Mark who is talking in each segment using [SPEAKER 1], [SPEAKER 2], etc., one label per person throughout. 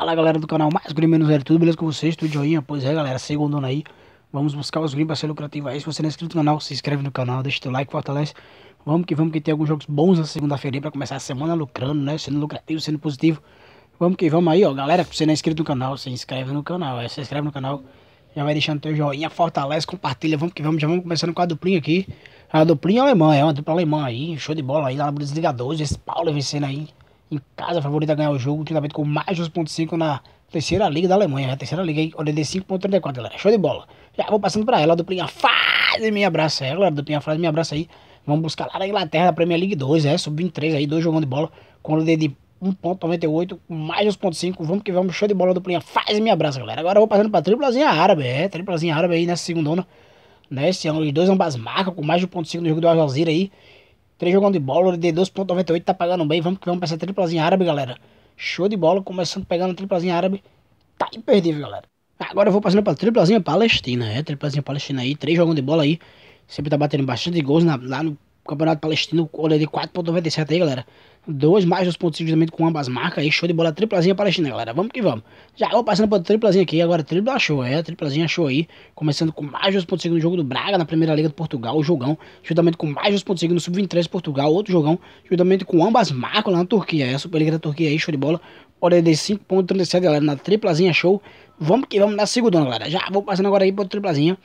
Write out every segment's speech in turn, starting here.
[SPEAKER 1] Fala galera do canal Mais Grim Menos Zero, tudo beleza com vocês? Tudo joinha? Pois é galera, segundona aí, vamos buscar os Grim para ser lucrativo aí. Se você não é inscrito no canal, se inscreve no canal, deixa teu like, fortalece. Vamos que vamos que tem alguns jogos bons na segunda-feira para começar a semana lucrando, né? Sendo lucrativo, sendo positivo. Vamos que vamos aí, ó galera, se você não é inscrito no canal, se inscreve no canal, aí, é, se inscreve no canal. Já vai deixando teu joinha, fortalece, compartilha, vamos que vamos, já vamos começando com a duplinha aqui. A duplinha alemã, é uma dupla alemã aí, show de bola aí, lá no Bundesliga 12, esse Paulo vencendo aí em casa, favorita a ganhar o jogo, treinamento tá com mais 2.5 na terceira liga da Alemanha, né? terceira liga aí, ODD 5.34, galera, show de bola. Já vou passando pra ela, a duplinha faz me abraça É, galera, duplinha faz me abraça aí. Vamos buscar lá na Inglaterra, na Premier League 2, é, sub-23 aí, dois jogando de bola, com ODD de 1.98, mais 2.5, vamos que vamos, show de bola, duplinha faz me abraça, galera. Agora eu vou passando pra triplazinha árabe, é, triplazinha árabe aí nessa né, segunda onda, né, esse ano, os dois ambas marcam, com mais de 1.5 no jogo do Al aí. 3 jogão de bola, de 2.98 tá pagando bem. Vamos que vamos pra essa triplazinha árabe, galera. Show de bola, começando pegando a triplazinha árabe. Tá imperdível, galera. Agora eu vou passando pra triplazinha palestina, é, triplazinha palestina aí, três jogão de bola aí. Sempre tá batendo bastante gols na, lá no Campeonato Palestino, olha de 4.97 aí, galera. Dois mais dois pontos simplesmente com ambas marcas aí. Show de bola, triplazinha palestina, galera. Vamos que vamos. Já vou passando pra triplazinha aqui. Agora, tripla achou, é. Triplazinha achou aí. Começando com mais dois pontos no jogo do Braga na primeira Liga de Portugal. O jogão. Juntamente com mais dois pontos no Sub-23 Portugal. Outro jogão. Juntamente com ambas marcas lá na Turquia. É a Superliga da Turquia aí. Show de bola. Olha de 5.37, galera. Na triplazinha show. Vamos que vamos na segunda, galera. Já vou passando agora aí pra triplazinha.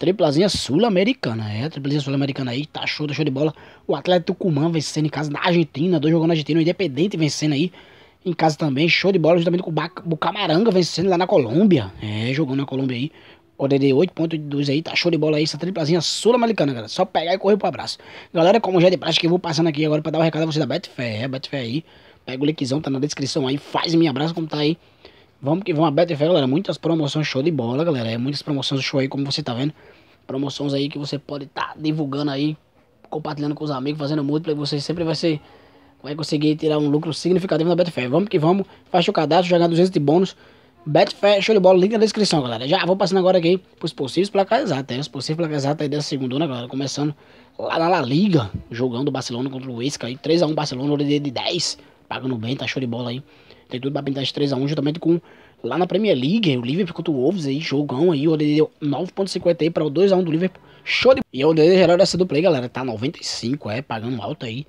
[SPEAKER 1] Triplazinha Sul-Americana, é, triplazinha Sul-Americana aí, tá show, tá show de bola. O Atlético Tucumã vencendo em casa na Argentina, dois jogando na Argentina, o Independente vencendo aí em casa também, show de bola, justamente com o Bucamaranga vencendo lá na Colômbia, é, jogando na Colômbia aí. ODD 8.2 aí, tá show de bola aí, essa triplazinha sul-americana, galera. Só pegar e correr pro abraço. Galera, como já é de prática, eu vou passando aqui agora pra dar o um recado a você da Betfair, é, Betfair aí. Pega o linkzão, tá na descrição aí, faz minha abraço como tá aí. Vamos que vamos, a Betfair, galera. Muitas promoções show de bola, galera. É muitas promoções show aí, como você tá vendo. Promoções aí que você pode estar tá divulgando aí, compartilhando com os amigos, fazendo múltipla. Você sempre vai ser. Vai conseguir tirar um lucro significativo na Betfair. Vamos que vamos. Faz o cadastro, jogar 200 de bônus. Betfair, show de bola, link na descrição, galera. Já vou passando agora aqui pros possíveis placas exatas. Os possíveis placas exatas aí dessa segunda, né, galera? Começando lá na La Liga, jogando o Barcelona contra o Isca aí. 3x1 Barcelona, ODD de 10. Pagando bem, tá show de bola aí. Tem tudo pra pintar de 3x1, juntamente com lá na Premier League, o Liverpool contra o Wolves aí, jogão aí, o ODD deu 9.50 aí pra o 2x1 do Liverpool, show de... E o ODD geral dessa dupla aí, galera, tá 95, é, pagando alto aí,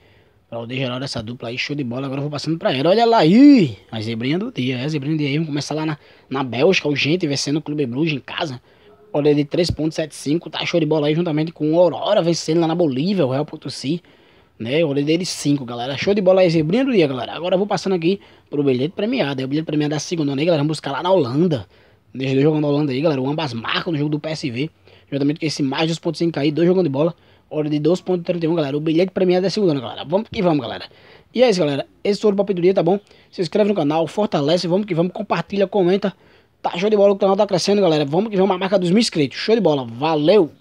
[SPEAKER 1] pra o ODD geral dessa dupla aí, show de bola, agora eu vou passando pra ela, olha lá aí, a zebrinha do dia, é, a zebrinha do dia aí, vamos começar lá na, na Bélgica, o Gente vencendo o Clube Bruges em casa, o ODD 3.75, tá show de bola aí, juntamente com o Aurora vencendo lá na Bolívia, o Real né? Eu rolei dele 5, galera. Show de bola aí, zebrinha do dia, galera. Agora eu vou passando aqui pro bilhete premiado. É o bilhete premiado da segunda, né, galera? Vamos buscar lá na Holanda. Deixa dois jogando na Holanda aí, galera. O ambas marcam no jogo do PSV. Juntamente com esse mais 2.5 aí, dois jogando de bola. Hora de 2.31, galera. O bilhete premiado da segunda, né, galera. Vamos que vamos, galera. E é isso, galera. Esse foi o Papo do Dia, tá bom? Se inscreve no canal, fortalece. Vamos que vamos. Compartilha, comenta. Tá show de bola, o canal tá crescendo, galera. Vamos que vamos. A marca dos mil inscritos. Show de bola. Valeu!